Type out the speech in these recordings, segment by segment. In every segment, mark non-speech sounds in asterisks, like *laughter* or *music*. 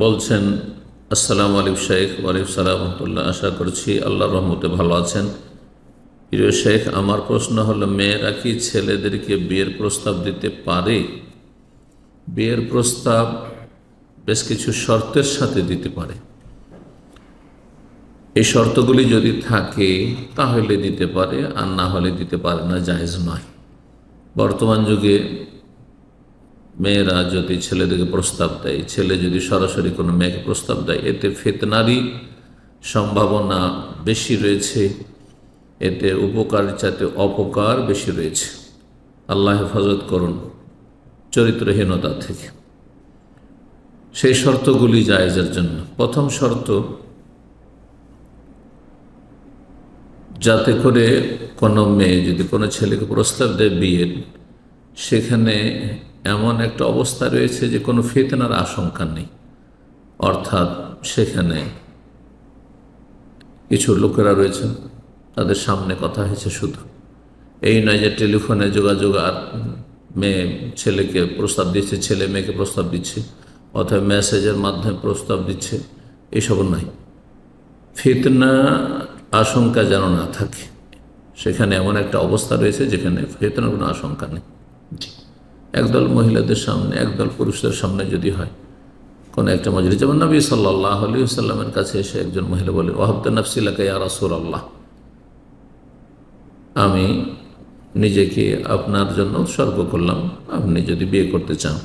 বলছেন আসসালামু আলিফ শেখ ওয়ালিফ সালামতুল্লাহ আশা করছি আল্লাহ রহমতে ভালো আছেন প্রিয় শেখ আমার প্রশ্ন হলো মেয়েরা কি ছেলেদেরকে বিয়ের প্রস্তাব দিতে পারে বিয়ের প্রস্তাব বেশ কিছু শর্তের সাথে দিতে পারে এই শর্তগুলি যদি থাকে তাহলে দিতে পারে আর না হলে দিতে পারে না জায়জ নয় বর্তমান যুগে মেয়েরা যদি ছেলেদেরকে প্রস্তাব দেয় ছেলে যদি সরাসরি কোনো মেয়েকে প্রস্তাব দেয় এতে ফেতনারই সম্ভাবনা বেশি রয়েছে এতে উপকার চাতে অপকার বেশি রয়েছে আল্লাহ হেফাজত করুন চরিত্রহীনতা থেকে সেই শর্তগুলি জায়জার জন্য প্রথম শর্ত যাতে করে কোনো মেয়ে যদি কোনো ছেলেকে প্রস্তাব দেয় বিয়ের সেখানে এমন একটা অবস্থা রয়েছে যে কোনো ফেতনার আশঙ্কা নেই অর্থাৎ সেখানে কিছু লোকেরা রয়েছে তাদের সামনে কথা হয়েছে শুধু এই নয় যে টেলিফোনে যোগাযোগ আর মেয়ে ছেলেকে প্রস্তাব দিচ্ছে ছেলে মেয়েকে প্রস্তাব দিচ্ছে অথবা মেসেজের মাধ্যমে প্রস্তাব দিচ্ছে এসব নয় ফিতনা আশঙ্কা যেন না থাকে সেখানে এমন একটা অবস্থা রয়েছে যেখানে ফেতনার কোনো আশঙ্কা নেই একদল মহিলাদের সামনে একদল পুরুষদের সামনে যদি হয় কোনো একটা মজুরি যেমন নবী সাল্লাহ আলী সাল্লামের কাছে এসে একজন মহিলা বলে ওহাবদা নফসিলাকে আর রাসুল আল্লাহ আমি নিজেকে আপনার জন্য উৎসর্গ করলাম আপনি যদি বিয়ে করতে চান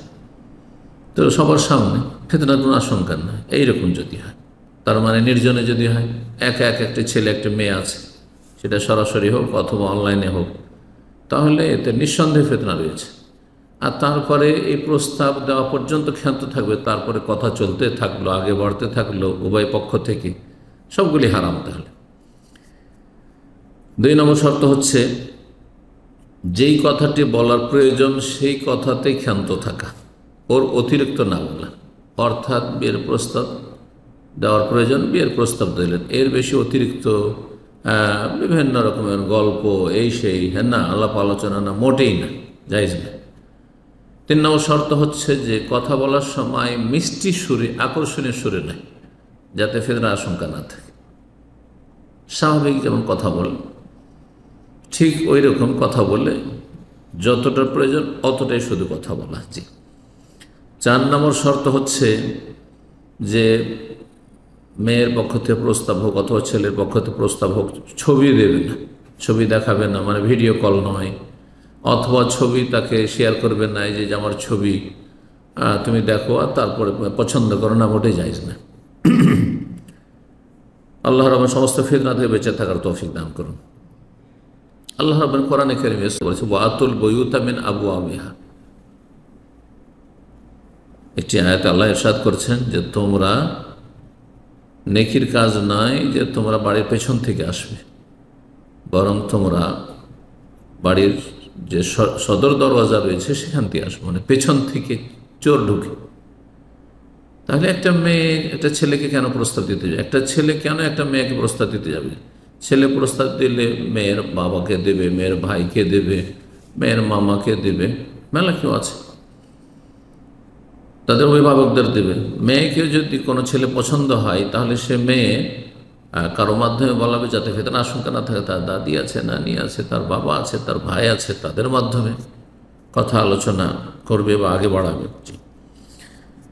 তো সবার সামনে ফেতনার কোনো আশঙ্কা না এইরকম যদি হয় তার মানে নির্জনে যদি হয় এক এক একটি ছেলে একটা মেয়ে আছে সেটা সরাসরি হোক অথবা অনলাইনে হোক তাহলে এতে নিঃসন্দেহে ফেতনা রয়েছে আর তারপরে এই প্রস্তাব দেওয়া পর্যন্ত ক্ষান্ত থাকবে তারপরে কথা চলতে থাকলো আগে বাড়তে থাকলো উভয় পক্ষ থেকে সবগুলি হারাম তাহলে দুই নম্বর শর্ত হচ্ছে যেই কথাটি বলার প্রয়োজন সেই কথাতেই ক্ষান্ত থাকা ওর অতিরিক্ত না বলা অর্থাৎ বিয়ের প্রস্তাব দেওয়ার প্রয়োজন বিয়ের প্রস্তাব দিলেন এর বেশি অতিরিক্ত বিভিন্ন রকমের গল্প এই সেই হ্যাঁ না আলাপ আলোচনা না মোটেই না যাইজ না তিন নম্বর শর্ত হচ্ছে যে কথা বলার সময় মিষ্টি সুরে আকর্ষণীয় সুরে নেয় যাতে ফেদরা আশঙ্কা না থাকে স্বাভাবিক যেমন কথা বলে ঠিক ওই রকম কথা বলে যতটা প্রয়োজন অতটাই শুধু কথা বলা জি চার নম্বর শর্ত হচ্ছে যে মেয়ের পক্ষ থেকে প্রস্তাব হোক অথবা ছেলের পক্ষ থেকে প্রস্তাব হোক ছবি দেবে না ছবি দেখাবে না মানে ভিডিও কল নয় অথবা ছবি তাকে শেয়ার করবে না যে আমার ছবি তুমি দেখো আর তারপরে পছন্দ করো না ভোটে যাইজ না *clears throat* আল্লাহ রহমান সমস্ত ফিরনা থেকে বেঁচে থাকার তৌফিক দান করুন আল্লাহ রহমান কোরআনে কেরিম এসে বলেছে ওয়াতুল বইউতামিন আবু আবিহা একটি আয়াত আল্লাহ এরশাদ করছেন যে তোমরা নেকির কাজ নাই যে তোমরা বাড়ির পেছন থেকে আসবে বরং তোমরা বাড়ির যে সদর দরওয়াজা রয়েছে সেখান দিয়ে আসবো মানে পেছন থেকে চোর ঢুকে তাহলে একটা মেয়ে একটা ছেলেকে কেন প্রস্তাব দিতে যাবে একটা ছেলে কেন একটা মেয়েকে প্রস্তাব দিতে যাবে ছেলে প্রস্তাব দিলে মেয়ের বাবাকে দেবে মেয়ের ভাইকে দেবে মেয়ের মামাকে দেবে মেলা কেউ আছে তাদের অভিভাবকদের দেবে মেয়েকে যদি কোনো ছেলে পছন্দ হয় তাহলে সে মেয়ে কারো মাধ্যমে বলা হবে যাতে ফেতনা আশঙ্কা না থাকে তার দাদি আছে নানি আছে তার বাবা আছে তার ভাই আছে তাদের মাধ্যমে কথা আলোচনা করবে বা আগে বাড়াবে